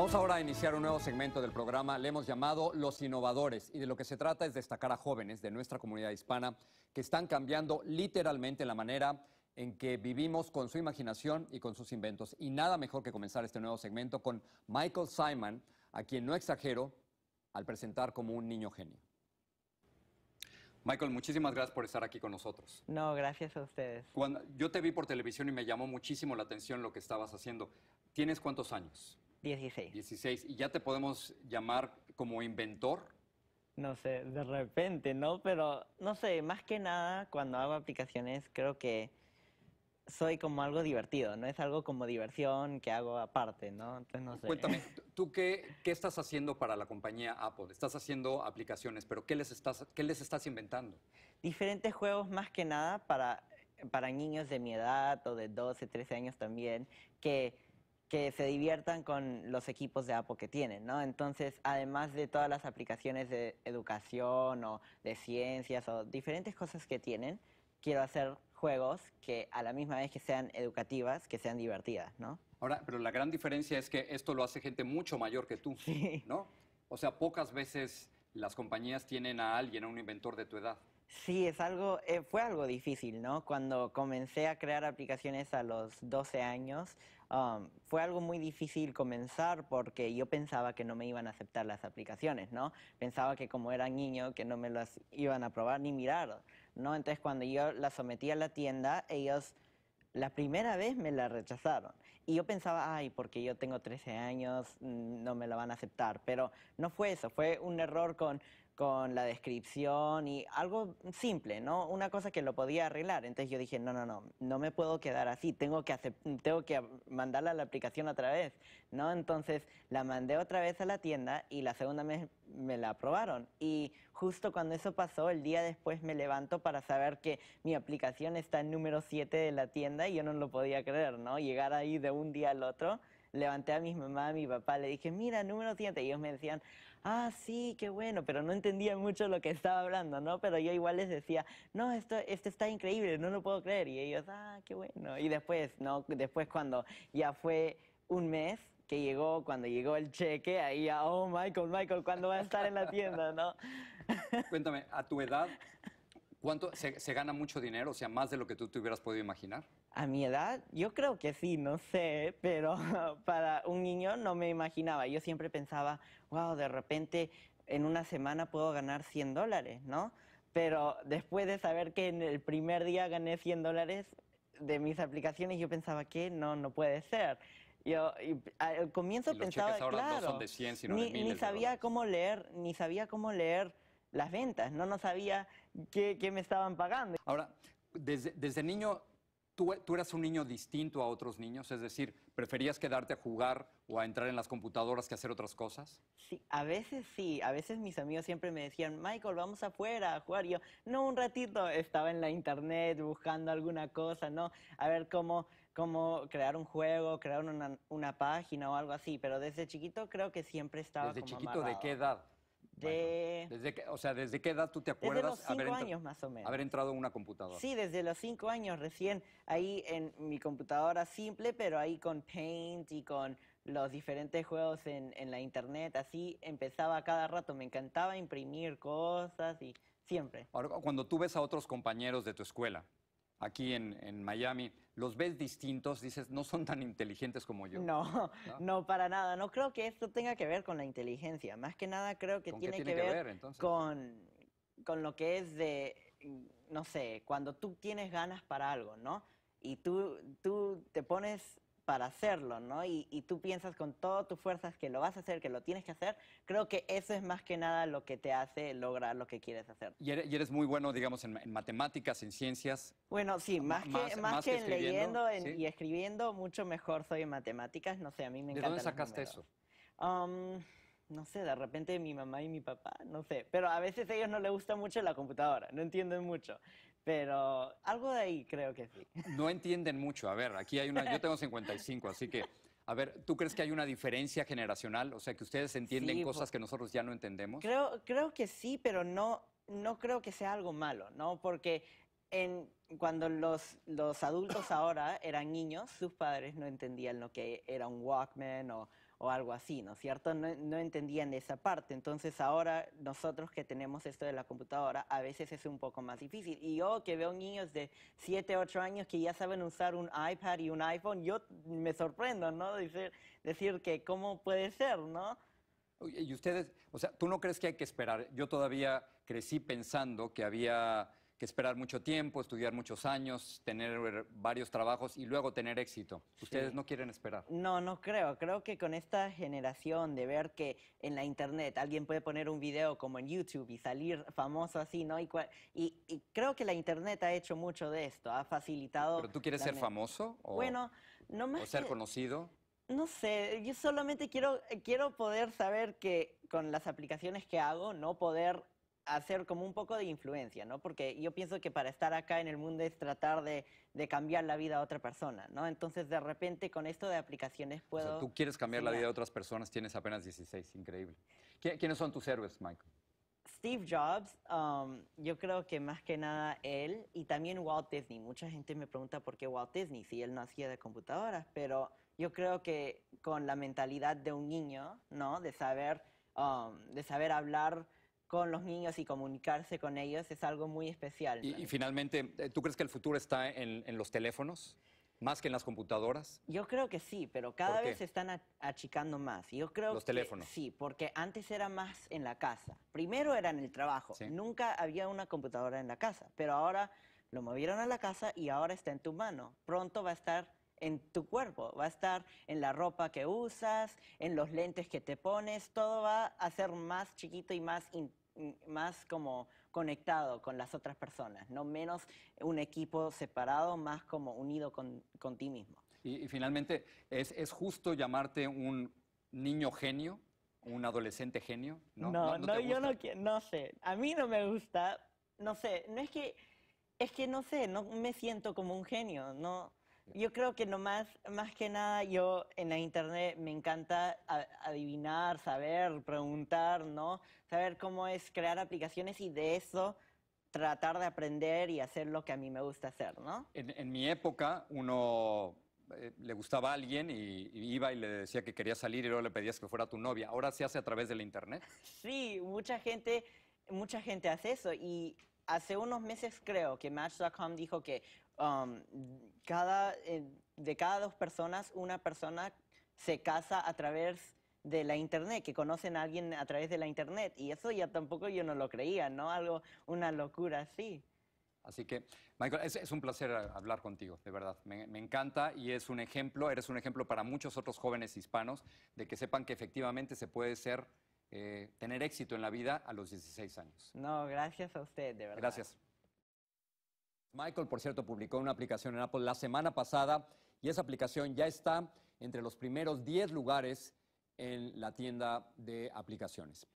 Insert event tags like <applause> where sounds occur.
Vamos ahora a iniciar un nuevo segmento del programa, le hemos llamado Los Innovadores, y de lo que se trata es destacar a jóvenes de nuestra comunidad hispana que están cambiando literalmente la manera en que vivimos con su imaginación y con sus inventos. Y nada mejor que comenzar este nuevo segmento con Michael Simon, a quien no exagero al presentar como un niño genio. Michael, muchísimas gracias por estar aquí con nosotros. No, gracias a ustedes. Cuando yo te vi por televisión y me llamó muchísimo la atención lo que estabas haciendo. ¿Tienes cuántos años? 16. 16. ¿Y ya te podemos llamar como inventor? No sé, de repente, ¿no? Pero no sé, más que nada cuando hago aplicaciones creo que soy como algo divertido, no es algo como diversión que hago aparte, ¿no? Entonces no sé. Cuéntame, <laughs> ¿tú qué, qué estás haciendo para la compañía Apple? Estás haciendo aplicaciones, pero ¿qué les estás, qué les estás inventando? Diferentes juegos más que nada para, para niños de mi edad o de 12, 13 años también, que que se diviertan con los equipos de Apple que tienen, ¿no? Entonces, además de todas las aplicaciones de educación o de ciencias o diferentes cosas que tienen, quiero hacer juegos que a la misma vez que sean educativas, que sean divertidas, ¿no? Ahora, pero la gran diferencia es que esto lo hace gente mucho mayor que tú, ¿no? O sea, pocas veces las compañías tienen a alguien, a un inventor de tu edad. Sí, es algo, eh, fue algo difícil, ¿no? Cuando comencé a crear aplicaciones a los 12 años, fue algo muy difícil comenzar porque yo pensaba que no me iban a aceptar las aplicaciones, ¿no? Pensaba que como era niño que no me las iban a probar ni mirar, ¿no? Entonces cuando yo las sometí a la tienda, ellos la primera vez me la rechazaron. Y yo pensaba, ay, porque yo tengo 13 años, mm, no me la van a aceptar. Pero no fue eso, fue un error con con la descripción y algo simple, ¿no? Una cosa que lo podía arreglar. Entonces yo dije, no, no, no, no me puedo quedar así, tengo que, tengo que mandarla a la aplicación otra vez, ¿no? Entonces la mandé otra vez a la tienda y la segunda vez me, la aprobaron. Y justo cuando eso pasó, el día después me levanto para saber que mi aplicación está en número 7 de la tienda y yo no lo podía creer, ¿no? Llegar ahí de un día al otro levanté a mi mamá, a mi papá, le dije, mira, número 7. Y ellos me decían, ah, sí, qué bueno, pero no entendía mucho lo que estaba hablando, ¿no? Pero yo igual les decía, no, esto, esto está increíble, no lo puedo creer. Y ellos, ah, qué bueno. Y después, ¿no? Después cuando ya fue un mes, que llegó, cuando llegó el cheque, ahí ya, oh, Michael, Michael, ¿cuándo va a estar en la tienda, no? Cuéntame, a tu edad, ¿cuánto <laughs> se gana mucho dinero? O sea, más de lo que tú te hubieras podido imaginar. A mi edad, yo creo que sí, no sé, pero <laughs> para un niño no me imaginaba. Yo siempre pensaba, wow, de repente en una semana puedo ganar 100 dólares, ¿no? Pero después de saber que en el primer día gané 100 dólares de mis aplicaciones, yo pensaba que no, no puede ser. Yo al comienzo pensaba, claro, ni, sabía cómo leer, ni sabía cómo leer las ventas, no, no sabía qué, me estaban pagando. Ahora, desde, desde niño tú, eras un niño distinto a otros niños? Es decir, ¿preferías quedarte a jugar o a entrar en las computadoras que hacer otras cosas? Sí, a veces sí. A veces mis amigos siempre me decían, Michael, vamos afuera a jugar. yo, no, un ratito estaba en la internet buscando alguna cosa, ¿no? A ver cómo, cómo crear un juego, crear una, página o algo así. Pero desde chiquito creo que siempre estaba. ¿Desde chiquito de qué edad? desde o sea, ¿desde qué edad tú te acuerdas? haber años más o menos. Haber entrado en una computadora. Sí, desde los cinco años recién, ahí en mi computadora simple, pero ahí con Paint y con los diferentes juegos en, en la internet, así empezaba cada rato, me encantaba imprimir cosas y siempre. Ahora, cuando tú ves a otros compañeros de tu escuela, aquí en, en, Miami, los ves distintos, dices, no son tan inteligentes como yo. No, no, para nada. No creo que esto tenga que ver con la inteligencia. Más que nada creo que tiene, que, ver, ver con, con lo que es de, no sé, cuando tú tienes ganas para algo, ¿no? Y tú, tú te pones para hacerlo, ¿no? Y, tú piensas con todas tus fuerzas que lo vas a hacer, que lo tienes que hacer, creo que eso es más que nada lo que te hace lograr lo que quieres hacer. ¿Y eres, muy bueno, digamos, en, matemáticas, en ciencias? Bueno, sí, más que, más, que, leyendo y escribiendo, mucho mejor soy en matemáticas, no sé, a mí me encanta. ¿De dónde sacaste eso? Um, no sé, de repente mi mamá y mi papá, no sé, pero a veces a ellos no les gusta mucho la computadora, no entienden mucho pero algo de ahí creo que sí. <laughs> No entienden mucho. A ver, aquí hay una. Yo tengo 55, así que. A ver, ¿tú crees que hay una diferencia generacional? O sea, que ustedes entienden cosas que nosotros ya no entendemos. Creo, creo que sí, pero no, no creo que sea algo malo, ¿no? Porque en cuando los, los, adultos <coughs> ahora eran niños, sus padres no entendían lo que era un Walkman o, o algo así, ¿no es cierto? No, no, entendían esa parte. Entonces ahora nosotros que tenemos esto de la computadora, a veces es un poco más difícil. Y yo que veo niños de 7, 8 años que ya saben usar un iPad y un iPhone, yo me sorprendo, ¿no? Decir, decir que cómo puede ser, ¿no? Y ustedes, o sea, ¿tú no crees que hay que esperar? Yo todavía crecí pensando que había que esperar mucho tiempo, estudiar muchos años, tener eh, varios trabajos y luego tener éxito. Ustedes no quieren esperar. No, no creo. Creo que con esta generación de ver que en la internet alguien puede poner un video como en YouTube y salir famoso así, ¿no? Y, creo que la internet ha hecho mucho de esto, ha facilitado. ¿Pero tú quieres ser famoso? O, bueno, no O ser conocido. No sé, yo solamente quiero, quiero poder saber que con las aplicaciones que hago, no poder hacer como un poco de influencia, ¿no? Porque yo pienso que para estar acá en el mundo es tratar de, de cambiar la vida a otra persona, ¿no? Entonces, de repente, con esto de aplicaciones puedo... O tú quieres cambiar la vida de otras personas, tienes apenas 16, increíble. ¿Quiénes son tus héroes, Michael? Steve Jobs, um, yo creo que más que nada él y también Walt Disney. Mucha gente me pregunta por qué Walt Disney, si él no hacía de computadoras, pero yo creo que con la mentalidad de un niño, ¿no? De saber, um, de saber hablar con los niños y comunicarse con ellos es algo muy especial. Y, finalmente, eh, ¿tú crees que el futuro está en, los teléfonos? ¿Más que en las computadoras? Yo creo que sí, pero cada vez se están achicando más. Yo creo ¿Los teléfonos? Sí, porque antes era más en la casa. Primero era en el trabajo. Nunca había una computadora en la casa, pero ahora lo movieron a la casa y ahora está en tu mano. Pronto va a estar en tu cuerpo, va a estar en la ropa que usas, en los lentes que te pones, todo va a ser más chiquito y más más como conectado con las otras personas, no menos un equipo separado, más como unido con, ti mismo. Y, finalmente, ¿es, justo llamarte un niño genio? un adolescente genio? No, yo no no sé, a mí no me gusta, no sé, no es que, es que no sé, no me siento como un genio, no, yo creo que nomás, más que nada, yo en la internet me encanta adivinar, saber, preguntar, ¿no? Saber cómo es crear aplicaciones y de eso tratar de aprender y hacer lo que a mí me gusta hacer, ¿no? En, mi época, uno eh, le gustaba a alguien y, iba y le decía que quería salir y luego le pedías que fuera tu novia. ¿Ahora se hace a través de la internet? <laughs> Sí, mucha gente, mucha gente hace eso y hace unos meses creo que Match.com dijo que Um, eh, de cada dos personas, una persona se casa a través de la internet, que conocen a alguien a través de la internet. Y eso ya tampoco yo no lo creía, ¿no? Algo, una locura así. Así que, Michael, es, un placer eh, hablar contigo, de verdad. Me, encanta y es un ejemplo, eres un ejemplo para muchos otros jóvenes hispanos de que sepan que efectivamente se puede ser, eh, tener éxito en la vida a los 16 años. No, gracias a usted, de verdad. Gracias. Michael, por cierto, publicó una aplicación en Apple la semana pasada y esa aplicación ya está entre los primeros 10 lugares en la tienda de aplicaciones.